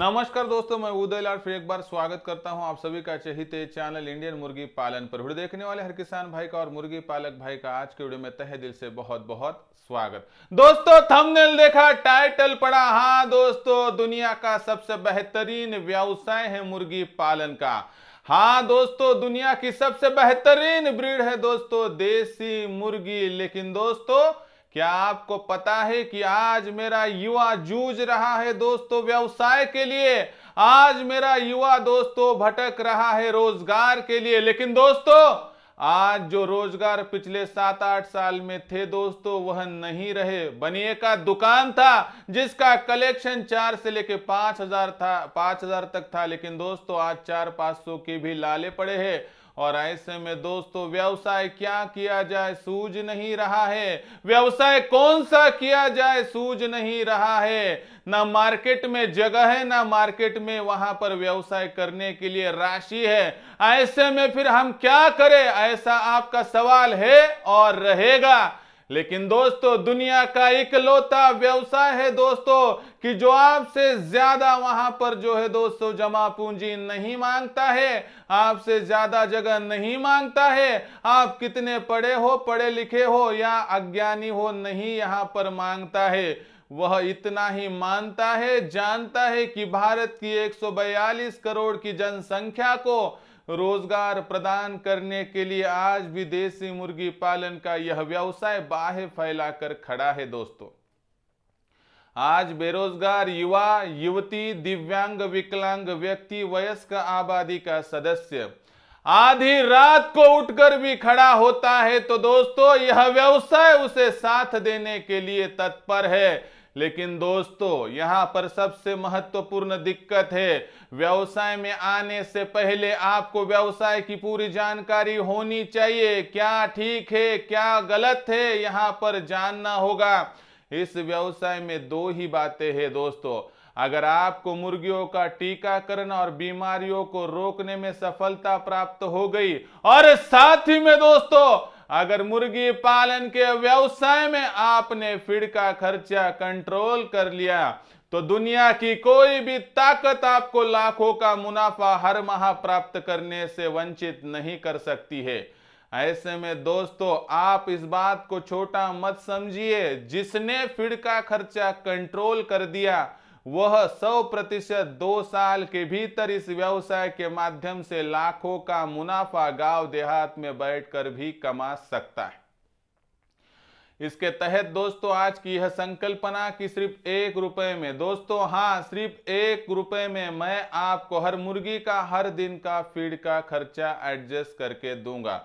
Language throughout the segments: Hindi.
नमस्कार दोस्तों मैं उदय लाल फिर एक बार स्वागत करता हूं आप सभी का चहित चैनल इंडियन मुर्गी पालन पर वीडियो देखने वाले हर किसान भाई का और मुर्गी पालक भाई का आज के वीडियो में तहे दिल से बहुत बहुत स्वागत दोस्तों थंबनेल देखा टाइटल पढ़ा हाँ दोस्तों दुनिया का सबसे बेहतरीन व्यवसाय है मुर्गी पालन का हाँ दोस्तों दुनिया की सबसे बेहतरीन ब्रीड है दोस्तों देसी मुर्गी लेकिन दोस्तों क्या आपको पता है कि आज मेरा युवा जूझ रहा है दोस्तों व्यवसाय के लिए आज मेरा युवा दोस्तों भटक रहा है रोजगार के लिए लेकिन दोस्तों आज जो रोजगार पिछले सात आठ साल में थे दोस्तों वह नहीं रहे बनिए का दुकान था जिसका कलेक्शन चार से लेके पांच हजार था पांच हजार तक था लेकिन दोस्तों आज चार पांच सौ के भी लाले पड़े हैं और ऐसे में दोस्तों व्यवसाय क्या किया जाए सूझ नहीं रहा है व्यवसाय कौन सा किया जाए सूझ नहीं रहा है ना मार्केट में जगह है ना मार्केट में वहां पर व्यवसाय करने के लिए राशि है ऐसे में फिर हम क्या करें ऐसा आपका सवाल है और रहेगा लेकिन दोस्तों दुनिया का इकलौता व्यवसाय है दोस्तों कि जो आपसे ज्यादा वहां पर जो है दोस्तों जमा पूंजी नहीं मांगता है आपसे ज्यादा जगह नहीं मांगता है आप कितने पढ़े हो पढ़े लिखे हो या अज्ञानी हो नहीं यहाँ पर मांगता है वह इतना ही मानता है जानता है कि भारत की 142 करोड़ की जनसंख्या को रोजगार प्रदान करने के लिए आज भी देसी मुर्गी पालन का यह व्यवसाय बाहे फैलाकर खड़ा है दोस्तों आज बेरोजगार युवा युवती दिव्यांग विकलांग व्यक्ति वयस्क आबादी का सदस्य आधी रात को उठकर भी खड़ा होता है तो दोस्तों यह व्यवसाय उसे साथ देने के लिए तत्पर है लेकिन दोस्तों यहां पर सबसे महत्वपूर्ण दिक्कत है व्यवसाय में आने से पहले आपको व्यवसाय की पूरी जानकारी होनी चाहिए क्या ठीक है क्या गलत है यहां पर जानना होगा इस व्यवसाय में दो ही बातें हैं दोस्तों अगर आपको मुर्गियों का टीकाकरण और बीमारियों को रोकने में सफलता प्राप्त हो गई और साथ ही में दोस्तों अगर मुर्गी पालन के व्यवसाय में आपने फीड का खर्चा कंट्रोल कर लिया तो दुनिया की कोई भी ताकत आपको लाखों का मुनाफा हर माह प्राप्त करने से वंचित नहीं कर सकती है ऐसे में दोस्तों आप इस बात को छोटा मत समझिए जिसने फिड़ का खर्चा कंट्रोल कर दिया वह सौ प्रतिशत दो साल के भीतर इस व्यवसाय के माध्यम से लाखों का मुनाफा गांव देहात में बैठकर भी कमा सकता है इसके तहत दोस्तों आज की यह संकल्पना कि सिर्फ एक रुपए में दोस्तों हां सिर्फ एक रुपए में मैं आपको हर मुर्गी का हर दिन का फीड का खर्चा एडजस्ट करके दूंगा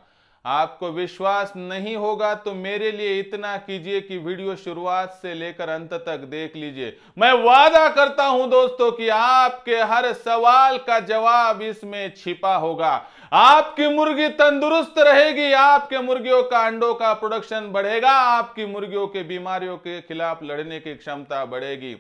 आपको विश्वास नहीं होगा तो मेरे लिए इतना कीजिए कि वीडियो शुरुआत से लेकर अंत तक देख लीजिए मैं वादा करता हूं दोस्तों कि आपके हर सवाल का जवाब इसमें छिपा होगा आपकी मुर्गी तंदुरुस्त रहेगी आपके मुर्गियों का अंडों का प्रोडक्शन बढ़ेगा आपकी मुर्गियों के बीमारियों के खिलाफ लड़ने की क्षमता बढ़ेगी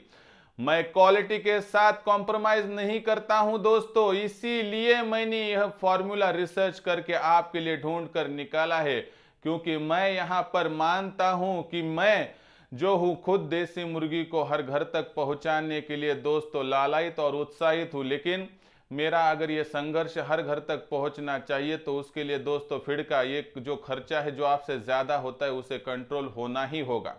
मैं क्वालिटी के साथ कॉम्प्रोमाइज नहीं करता हूं दोस्तों इसीलिए मैंने यह फॉर्मूला रिसर्च करके आपके लिए ढूंढ कर निकाला है क्योंकि मैं यहाँ पर मानता हूं कि मैं जो हूँ खुद देसी मुर्गी को हर घर तक पहुँचाने के लिए दोस्तों लालयित और उत्साहित हूँ लेकिन मेरा अगर ये संघर्ष हर घर तक पहुंचना चाहिए तो उसके लिए दोस्तों फिड़का का ये जो खर्चा है जो आपसे ज़्यादा होता है उसे कंट्रोल होना ही होगा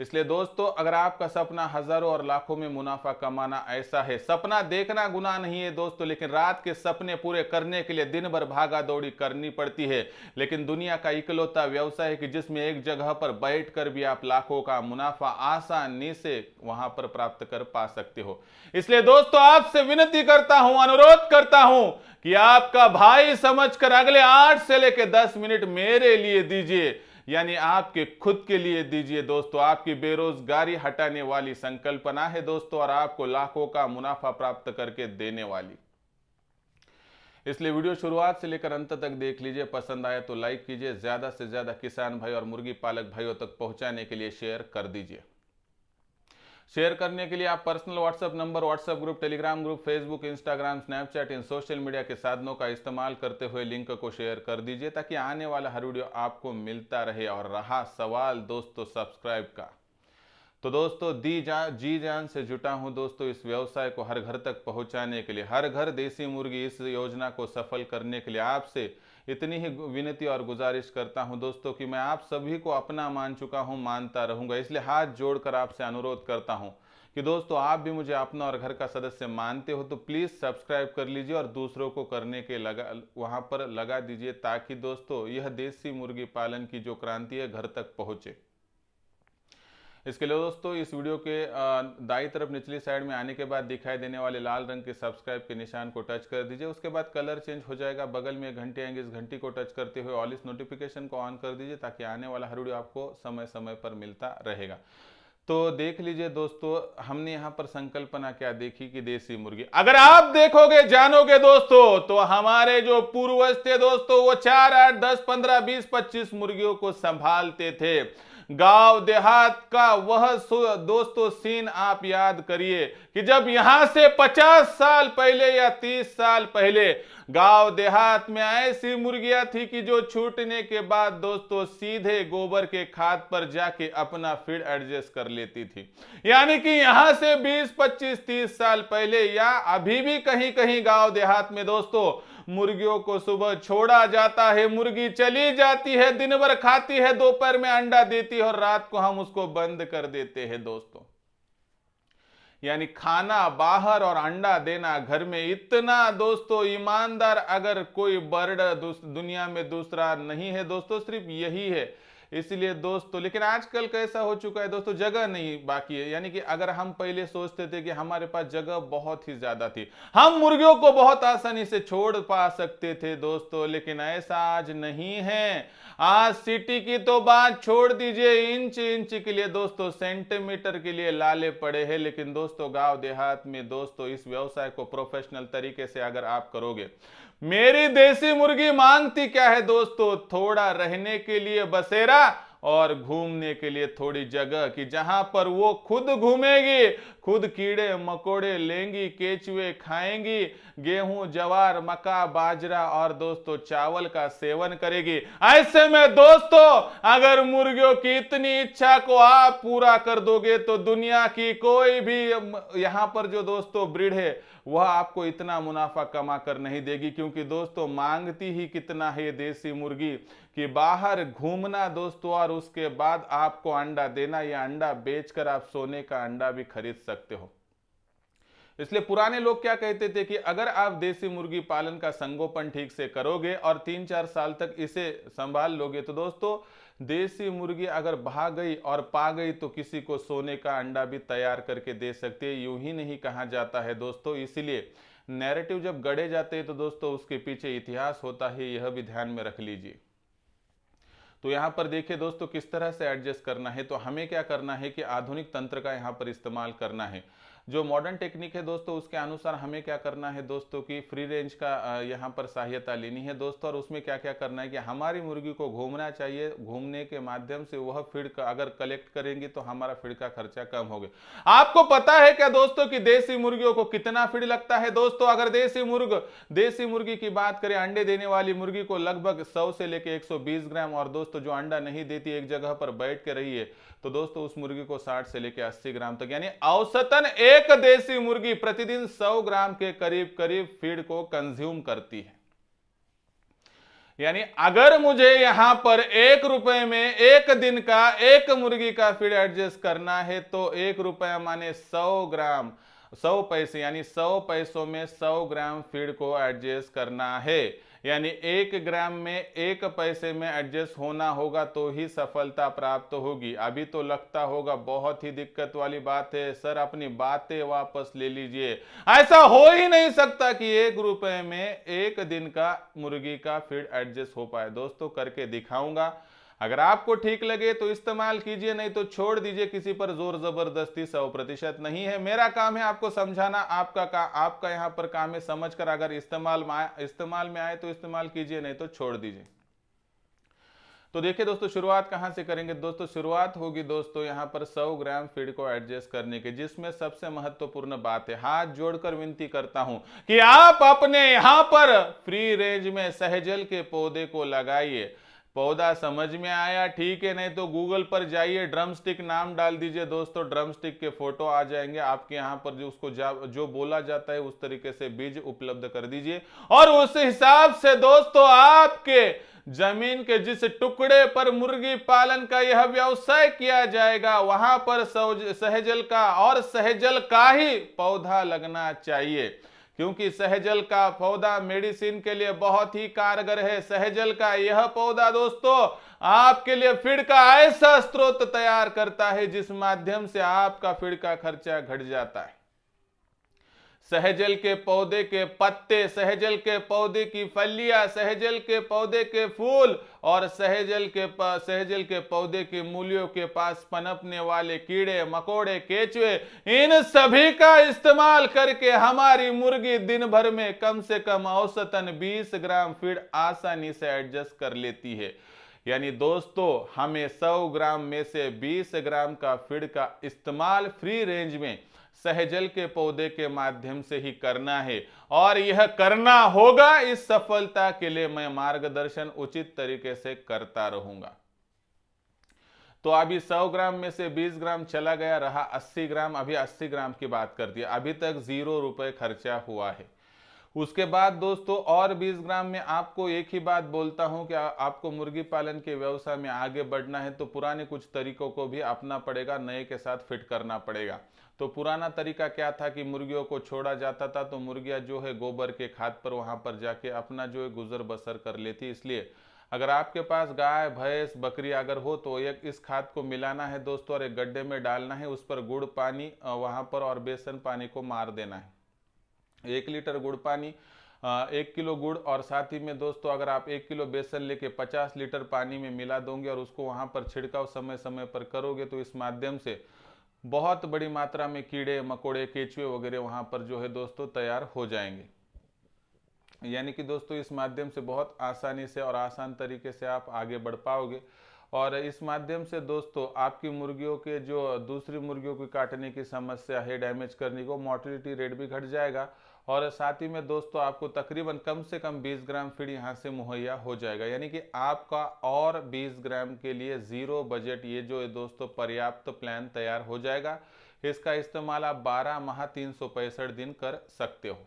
इसलिए दोस्तों अगर आपका सपना हजारों और लाखों में मुनाफा कमाना ऐसा है सपना देखना गुना नहीं है दोस्तों लेकिन रात के सपने पूरे करने के लिए दिन भर भागा दौड़ी करनी पड़ती है लेकिन दुनिया का इकलौता व्यवसाय है कि जिसमें एक जगह पर बैठ कर भी आप लाखों का मुनाफा आसानी से वहां पर प्राप्त कर पा सकते हो इसलिए दोस्तों आपसे विनती करता हूं अनुरोध करता हूं कि आपका भाई समझ अगले आठ से लेकर दस मिनट मेरे लिए दीजिए यानी आपके खुद के लिए दीजिए दोस्तों आपकी बेरोजगारी हटाने वाली संकल्पना है दोस्तों और आपको लाखों का मुनाफा प्राप्त करके देने वाली इसलिए वीडियो शुरुआत से लेकर अंत तक देख लीजिए पसंद आया तो लाइक कीजिए ज्यादा से ज्यादा किसान भाई और मुर्गी पालक भाइयों तक पहुंचाने के लिए शेयर कर दीजिए शेयर करने के लिए आप personal WhatsApp number WhatsApp group Telegram group Facebook Instagram Snapchat इन सोशल मीडिया के साधनों का इस्तेमाल करते हुए लिंक को शेयर कर दीजिए ताकि आने वाला हर वीडियो आपको मिलता रहे और रहा सवाल दोस्तों सब्सक्राइब का तो दोस्तों दी जा जी जान से जुटा हूं दोस्तों इस व्यवसाय को हर घर तक पहुंचाने के लिए हर घर देसी मुर्गी इस योजना को सफल करने के लिए आपसे इतनी ही विनती और गुजारिश करता हूं दोस्तों कि मैं आप सभी को अपना मान चुका हूं मानता रहूंगा इसलिए हाथ जोड़कर आपसे अनुरोध करता हूं कि दोस्तों आप भी मुझे अपना और घर का सदस्य मानते हो तो प्लीज़ सब्सक्राइब कर लीजिए और दूसरों को करने के लगा वहाँ पर लगा दीजिए ताकि दोस्तों यह देसी मुर्गी पालन की जो क्रांति है घर तक पहुँचे इसके लिए दोस्तों इस वीडियो के दाई तरफ निचली साइड में आने के बाद दिखाई देने वाले लाल रंग के सब्सक्राइब के निशान को टच कर दीजिए उसके बाद कलर चेंज हो जाएगा बगल में घंटे आएंगे इस घंटी को टच करते हुए ऑल इस नोटिफिकेशन को ऑन कर दीजिए ताकि आने वाला हर वीडियो आपको समय समय पर मिलता रहेगा तो देख लीजिए दोस्तों हमने यहाँ पर संकल्पना क्या देखी कि देसी मुर्गी अगर आप देखोगे जानोगे दोस्तों तो हमारे जो पूर्वज थे दोस्तों वो चार आठ दस पंद्रह बीस पच्चीस मुर्गियों को संभालते थे गांव देहात का वह दोस्तों सीन आप याद करिए कि जब यहां से 50 साल पहले या 30 साल पहले गांव देहात में ऐसी मुर्गियां थी कि जो छूटने के बाद दोस्तों सीधे गोबर के खाद पर जाके अपना फीड एडजस्ट कर लेती थी यानी कि यहां से 20 25 30 साल पहले या अभी भी कहीं कहीं गांव देहात में दोस्तों मुर्गियों को सुबह छोड़ा जाता है मुर्गी चली जाती है दिन भर खाती है दोपहर में अंडा देती है और रात को हम उसको बंद कर देते हैं दोस्तों यानी खाना बाहर और अंडा देना घर में इतना दोस्तों ईमानदार अगर कोई बर्ड दुनिया में दूसरा नहीं है दोस्तों सिर्फ यही है इसीलिए दोस्तों लेकिन आजकल कैसा हो चुका है दोस्तों जगह नहीं बाकी है यानी कि अगर हम पहले सोचते थे कि हमारे पास जगह बहुत ही ज्यादा थी हम मुर्गियों को बहुत आसानी से छोड़ पा सकते थे दोस्तों लेकिन ऐसा आज नहीं है आज सिटी की तो बात छोड़ दीजिए इंच इंच के लिए दोस्तों सेंटीमीटर के लिए लाले पड़े हैं लेकिन दोस्तों गांव देहात में दोस्तों इस व्यवसाय को प्रोफेशनल तरीके से अगर आप करोगे मेरी देसी मुर्गी मांगती क्या है दोस्तों थोड़ा रहने के लिए बसेरा और घूमने के लिए थोड़ी जगह कि जहां पर वो खुद घूमेगी खुद कीड़े मकोड़े लेंगी केचुए खाएंगी गेहूं जवार मक्का बाजरा और दोस्तों चावल का सेवन करेगी ऐसे में दोस्तों अगर मुर्गियों की इतनी इच्छा को आप पूरा कर दोगे तो दुनिया की कोई भी यहां पर जो दोस्तों ब्रिड है वह आपको इतना मुनाफा कमा कर नहीं देगी क्योंकि दोस्तों मांगती ही कितना है देसी मुर्गी कि बाहर घूमना दोस्तों और उसके बाद आपको अंडा देना या अंडा बेचकर आप सोने का अंडा भी खरीद सकते हो इसलिए पुराने लोग क्या कहते थे कि अगर आप देसी मुर्गी पालन का संगोपन ठीक से करोगे और तीन चार साल तक इसे संभाल लोगे तो दोस्तों देसी मुर्गी अगर भाग गई और पा गई तो किसी को सोने का अंडा भी तैयार करके दे सकती है यूं ही नहीं कहा जाता है दोस्तों इसीलिए नैरेटिव जब गढ़े जाते हैं तो दोस्तों उसके पीछे इतिहास होता है यह भी ध्यान में रख लीजिए तो यहाँ पर देखिए दोस्तों किस तरह से एडजस्ट करना है तो हमें क्या करना है कि आधुनिक तंत्र का यहाँ पर इस्तेमाल करना है जो मॉडर्न टेक्निक है दोस्तों उसके अनुसार हमें क्या करना है दोस्तों की फ्री रेंज का यहाँ पर सहायता लेनी है दोस्तों और उसमें क्या क्या करना है कि हमारी मुर्गी को घूमना चाहिए घूमने के माध्यम से वह फीड अगर कलेक्ट करेंगी तो हमारा फीड का खर्चा कम होगा आपको पता है क्या दोस्तों की देसी मुर्गियों को कितना फीड लगता है दोस्तों अगर देसी मुर्ग देसी मुर्गी की बात करें अंडे देने वाली मुर्गी को लगभग सौ से लेकर एक ग्राम और दोस्तों जो अंडा नहीं देती एक जगह पर बैठ के रही है तो दोस्तों उस मुर्गी को साठ से लेकर अस्सी ग्राम तक यानी औसतन एक एक देसी मुर्गी प्रतिदिन 100 ग्राम के करीब करीब फीड को कंज्यूम करती है यानी अगर मुझे यहां पर एक रुपए में एक दिन का एक मुर्गी का फीड एडजस्ट करना है तो एक रुपया माने 100 ग्राम 100 पैसे यानी 100 पैसों में 100 ग्राम फीड को एडजस्ट करना है यानी एक ग्राम में एक पैसे में एडजस्ट होना होगा तो ही सफलता प्राप्त होगी अभी तो लगता होगा बहुत ही दिक्कत वाली बात है सर अपनी बातें वापस ले लीजिए ऐसा हो ही नहीं सकता कि एक रुपए में एक दिन का मुर्गी का फीड एडजस्ट हो पाए दोस्तों करके दिखाऊंगा अगर आपको ठीक लगे तो इस्तेमाल कीजिए नहीं तो छोड़ दीजिए किसी पर जोर जबरदस्ती सौ प्रतिशत नहीं है मेरा काम है आपको समझाना आपका का आपका यहां पर काम है समझ कर अगर इस्तेमाल में इस्तेमाल में आए तो इस्तेमाल कीजिए नहीं तो छोड़ दीजिए तो देखिए दोस्तों शुरुआत कहां से करेंगे दोस्तों शुरुआत होगी दोस्तों यहां पर 100 ग्राम फीड को एडजस्ट करने के जिसमें सबसे महत्वपूर्ण बात है हाथ जोड़कर विनती करता हूं कि आप अपने यहां पर फ्री रेंज में सहजल के पौधे को लगाइए पौधा समझ में आया ठीक है नहीं तो गूगल पर जाइए ड्रम स्टिक नाम डाल दीजिए दोस्तों ड्रम स्टिक के फोटो आ जाएंगे आपके यहाँ पर जो उसको जा, जो बोला जाता है उस तरीके से बीज उपलब्ध कर दीजिए और उस हिसाब से दोस्तों आपके जमीन के जिस टुकड़े पर मुर्गी पालन का यह व्यवसाय किया जाएगा वहां पर सहजल का और सहजल का ही पौधा लगना चाहिए क्योंकि सहजल का पौधा मेडिसिन के लिए बहुत ही कारगर है सहजल का यह पौधा दोस्तों आपके लिए फिड का ऐसा स्रोत तैयार करता है जिस माध्यम से आपका फिड का खर्चा घट जाता है सहजल के पौधे के पत्ते सहजल के पौधे की फलियां सहजल के पौधे के फूल और सहजल के सहजल के पौधे के मूल्यों के पास पनपने वाले कीड़े मकोड़े केचुए इन सभी का इस्तेमाल करके हमारी मुर्गी दिन भर में कम से कम औसतन 20 ग्राम फीड आसानी से एडजस्ट कर लेती है यानी दोस्तों हमें 100 ग्राम में से 20 ग्राम का फीड का इस्तेमाल फ्री रेंज में सहजल के पौधे के माध्यम से ही करना है और यह करना होगा इस सफलता के लिए मैं मार्गदर्शन उचित तरीके से करता रहूंगा तो अभी 100 ग्राम में से 20 ग्राम चला गया रहा 80 ग्राम अभी 80 ग्राम की बात कर दिया अभी तक जीरो रुपए खर्चा हुआ है उसके बाद दोस्तों और 20 ग्राम में आपको एक ही बात बोलता हूं कि आपको मुर्गी पालन के व्यवसाय में आगे बढ़ना है तो पुराने कुछ तरीकों को भी अपना पड़ेगा नए के साथ फिट करना पड़ेगा तो पुराना तरीका क्या था कि मुर्गियों को छोड़ा जाता था तो मुर्गियाँ जो है गोबर के खाद पर वहाँ पर जाके अपना जो है गुजर बसर कर लेती इसलिए अगर आपके पास गाय भैंस बकरी अगर हो तो एक इस खाद को मिलाना है दोस्तों और एक गड्ढे में डालना है उस पर गुड़ पानी वहाँ पर और बेसन पानी को मार देना है एक लीटर गुड़ पानी एक किलो गुड़ और साथ ही में दोस्तों अगर आप एक किलो बेसन लेके 50 लीटर पानी में मिला दोगे और उसको वहाँ पर छिड़काव समय समय पर करोगे तो इस माध्यम से बहुत बड़ी मात्रा में कीड़े मकोड़े केचुए वगैरह वहां पर जो है दोस्तों तैयार हो जाएंगे यानी कि दोस्तों इस माध्यम से बहुत आसानी से और आसान तरीके से आप आगे बढ़ पाओगे और इस माध्यम से दोस्तों आपकी मुर्गियों के जो दूसरी मुर्गियों की काटने की समस्या है डैमेज करने को मोर्टिलिटी रेट भी घट जाएगा और साथ ही में दोस्तों आपको तकरीबन कम से कम 20 ग्राम फीड यहाँ से मुहैया हो जाएगा यानी कि आपका और 20 ग्राम के लिए ज़ीरो बजट ये जो दोस्तों पर्याप्त प्लान तैयार हो जाएगा इसका इस्तेमाल आप 12 माह तीन दिन कर सकते हो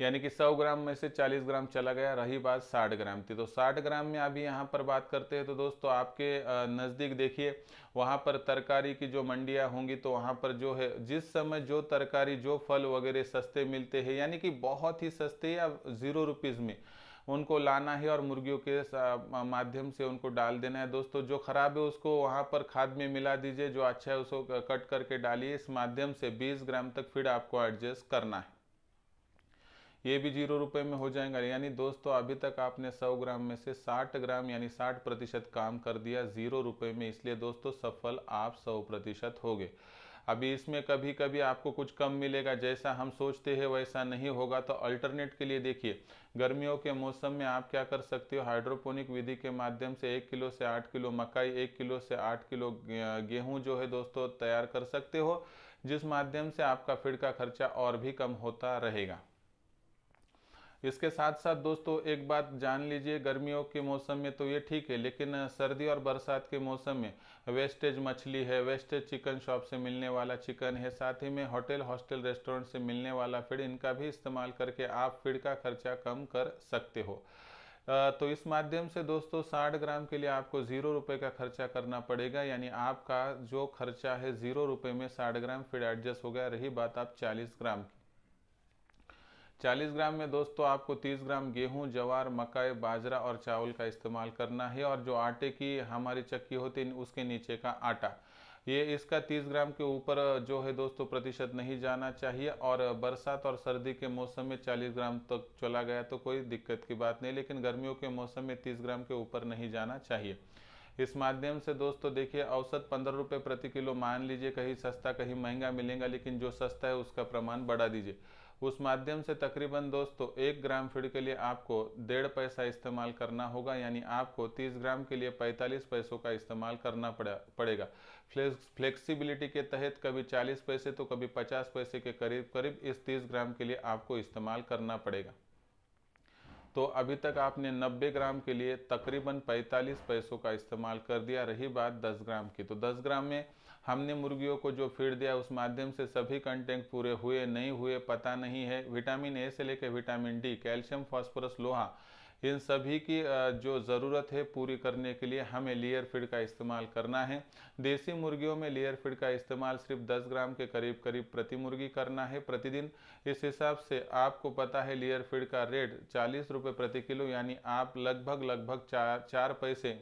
यानी कि 100 ग्राम में से 40 ग्राम चला गया रही बात 60 ग्राम की तो 60 ग्राम में अभी यहाँ पर बात करते हैं तो दोस्तों आपके नज़दीक देखिए वहाँ पर तरकारी की जो मंडियाँ होंगी तो वहाँ पर जो है जिस समय जो तरकारी जो फल वगैरह सस्ते मिलते हैं यानी कि बहुत ही सस्ते या ज़ीरो रुपीज़ में उनको लाना है और मुर्गियों के माध्यम से उनको डाल देना है दोस्तों जो ख़राब है उसको वहाँ पर खाद में मिला दीजिए जो अच्छा है उसको कट करके डालिए इस माध्यम से 20 ग्राम तक फीड आपको एडजस्ट करना है ये भी जीरो रुपये में हो जाएगा यानी दोस्तों अभी तक आपने 100 ग्राम में से 60 ग्राम यानी 60 प्रतिशत काम कर दिया जीरो रुपये में इसलिए दोस्तों सफल आप 100 प्रतिशत हो गए अभी इसमें कभी कभी आपको कुछ कम मिलेगा जैसा हम सोचते हैं वैसा नहीं होगा तो अल्टरनेट के लिए देखिए गर्मियों के मौसम में आप क्या कर सकते हो हाइड्रोपोनिक विधि के माध्यम से एक किलो से आठ किलो मकाई एक किलो से आठ किलो गेहूं जो है दोस्तों तैयार कर सकते हो जिस माध्यम से आपका फीड का खर्चा और भी कम होता रहेगा इसके साथ साथ दोस्तों एक बात जान लीजिए गर्मियों के मौसम में तो ये ठीक है लेकिन सर्दी और बरसात के मौसम में वेस्टेज मछली है वेस्टेज चिकन शॉप से मिलने वाला चिकन है साथ ही में होटल हॉस्टल रेस्टोरेंट से मिलने वाला फीड इनका भी इस्तेमाल करके आप फीड का खर्चा कम कर सकते हो तो इस माध्यम से दोस्तों साठ ग्राम के लिए आपको ज़ीरो रुपये का खर्चा करना पड़ेगा यानी आपका जो खर्चा है ज़ीरो रुपये में साठ ग्राम फीड एडजस्ट हो गया रही बात आप चालीस ग्राम की 40 ग्राम में दोस्तों आपको 30 ग्राम गेहूं जवार मकई बाजरा और चावल का इस्तेमाल करना है और जो आटे की हमारी चक्की होती है उसके नीचे का आटा ये इसका 30 ग्राम के ऊपर जो है दोस्तों प्रतिशत नहीं जाना चाहिए और बरसात और सर्दी के मौसम में 40 ग्राम तक तो चला गया तो कोई दिक्कत की बात नहीं लेकिन गर्मियों के मौसम में तीस ग्राम के ऊपर नहीं जाना चाहिए इस माध्यम से दोस्तों देखिए औसत पंद्रह रुपये प्रति किलो मान लीजिए कहीं सस्ता कहीं महंगा मिलेगा लेकिन जो सस्ता है उसका प्रमाण बढ़ा दीजिए उस माध्यम से तकरीबन दोस्तों एक ग्राम फीड के लिए आपको डेढ़ पैसा इस्तेमाल करना होगा यानी आपको 30 ग्राम के लिए 45 पैसों का इस्तेमाल करना पड़ेगा फ्लेक्सिबिलिटी के तहत कभी 40 पैसे तो कभी 50 पैसे के करीब करीब इस 30 ग्राम के लिए आपको इस्तेमाल करना पड़ेगा तो अभी तक आपने 90 ग्राम के लिए तकरीबन 45 पैसों का इस्तेमाल कर दिया रही बात 10 ग्राम की तो 10 ग्राम में हमने मुर्गियों को जो फीड दिया उस माध्यम से सभी कंटेंट पूरे हुए नहीं हुए पता नहीं है विटामिन ए से लेकर विटामिन डी कैल्शियम फॉस्फोरस लोहा इन सभी की जो ज़रूरत है पूरी करने के लिए हमें लेयर फीड का इस्तेमाल करना है देसी मुर्गियों में लेयर फीड का इस्तेमाल सिर्फ 10 ग्राम के करीब करीब प्रति मुर्गी करना है प्रतिदिन इस हिसाब से आपको पता है लेयर फीड का रेट चालीस रुपये प्रति किलो यानी आप लगभग लगभग चार चार पैसे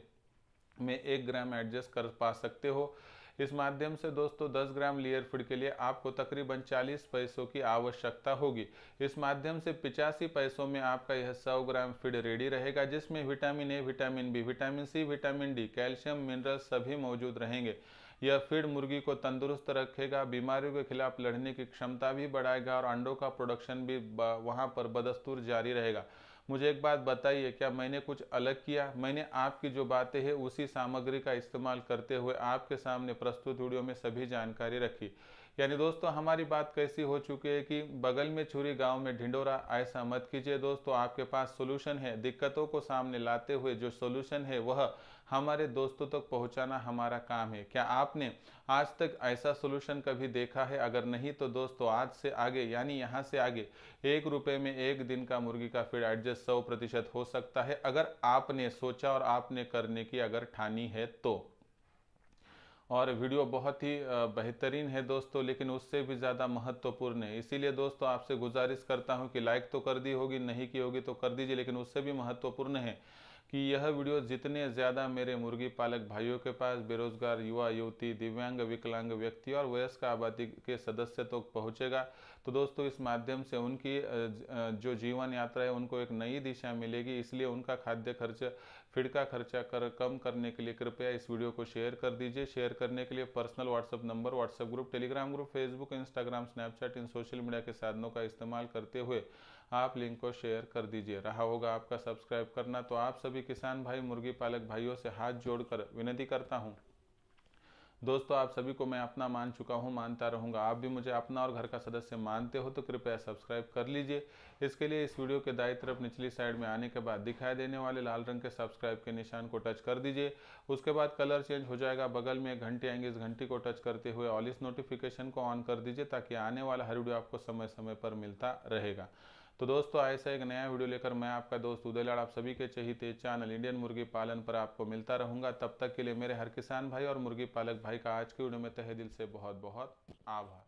में एक ग्राम एडजस्ट कर पा सकते हो इस माध्यम से दोस्तों 10 ग्राम लियर फूड के लिए आपको तकरीबन 40 पैसों की आवश्यकता होगी इस माध्यम से पिचासी पैसों में आपका यह 100 ग्राम फीड रेडी रहेगा जिसमें vitamin A vitamin B vitamin C vitamin D calcium mineral सभी मौजूद रहेंगे यह फीड मुर्गी को तंदुरुस्त रखेगा बीमारियों के खिलाफ लड़ने की क्षमता भी बढ़ाएगा और अंडों का प्रोडक्शन भी वहाँ पर बदस्तूर जारी रहेगा मुझे एक बात बताइए क्या मैंने कुछ अलग किया मैंने आपकी जो बातें हैं उसी सामग्री का इस्तेमाल करते हुए आपके सामने प्रस्तुत वीडियो में सभी जानकारी रखी यानी दोस्तों हमारी बात कैसी हो चुकी है कि बगल में छुरी गांव में ढिंडोरा ऐसा मत कीजिए दोस्तों आपके पास सोल्यूशन है दिक्कतों को सामने लाते हुए जो सोल्यूशन है वह हमारे दोस्तों तक तो पहुंचाना हमारा काम है क्या आपने आज तक ऐसा सोल्यूशन कभी देखा है अगर नहीं तो दोस्तों आज से आगे यानी यहाँ से आगे एक रुपये में एक दिन का मुर्गी का फीड एडजस्ट सौ प्रतिशत हो सकता है अगर आपने सोचा और आपने करने की अगर ठानी है तो और वीडियो बहुत ही बेहतरीन है दोस्तों लेकिन उससे भी ज़्यादा महत्वपूर्ण है इसीलिए दोस्तों आपसे गुजारिश करता हूँ कि लाइक तो कर दी होगी नहीं की होगी तो कर दीजिए लेकिन उससे भी महत्वपूर्ण है कि यह वीडियो जितने ज़्यादा मेरे मुर्गी पालक भाइयों के पास बेरोजगार युवा युवती दिव्यांग विकलांग व्यक्ति और वयस्क आबादी के सदस्य तक तो पहुँचेगा तो दोस्तों इस माध्यम से उनकी जो जीवन यात्रा है उनको एक नई दिशा मिलेगी इसलिए उनका खाद्य खर्च फीड का खर्चा कर कम करने के लिए कृपया इस वीडियो को शेयर कर दीजिए शेयर करने के लिए personal WhatsApp number WhatsApp group Telegram group Facebook Instagram Snapchat इन सोशल मीडिया के साधनों का इस्तेमाल करते हुए आप लिंक को शेयर कर दीजिए रहा होगा आपका सब्सक्राइब करना तो आप सभी किसान भाई मुर्गी पालक भाइयों से हाथ जोड़कर विनती करता हूँ दोस्तों आप सभी को मैं अपना मान चुका हूँ मानता रहूँगा आप भी मुझे अपना और घर का सदस्य मानते हो तो कृपया सब्सक्राइब कर लीजिए इसके लिए इस वीडियो के दाई तरफ निचली साइड में आने के बाद दिखाई देने वाले लाल रंग के सब्सक्राइब के निशान को टच कर दीजिए उसके बाद कलर चेंज हो जाएगा बगल में एक घंटी आएंगे इस घंटी को टच करते हुए ऑल इस नोटिफिकेशन को ऑन कर दीजिए ताकि आने वाला हर वीडियो आपको समय समय पर मिलता रहेगा तो दोस्तों ऐसा एक नया वीडियो लेकर मैं आपका दोस्त उदय आप सभी के चाहिए चैनल इंडियन मुर्गी पालन पर आपको मिलता रहूंगा तब तक के लिए मेरे हर किसान भाई और मुर्गी पालक भाई का आज के वीडियो में तहे दिल से बहुत बहुत आभार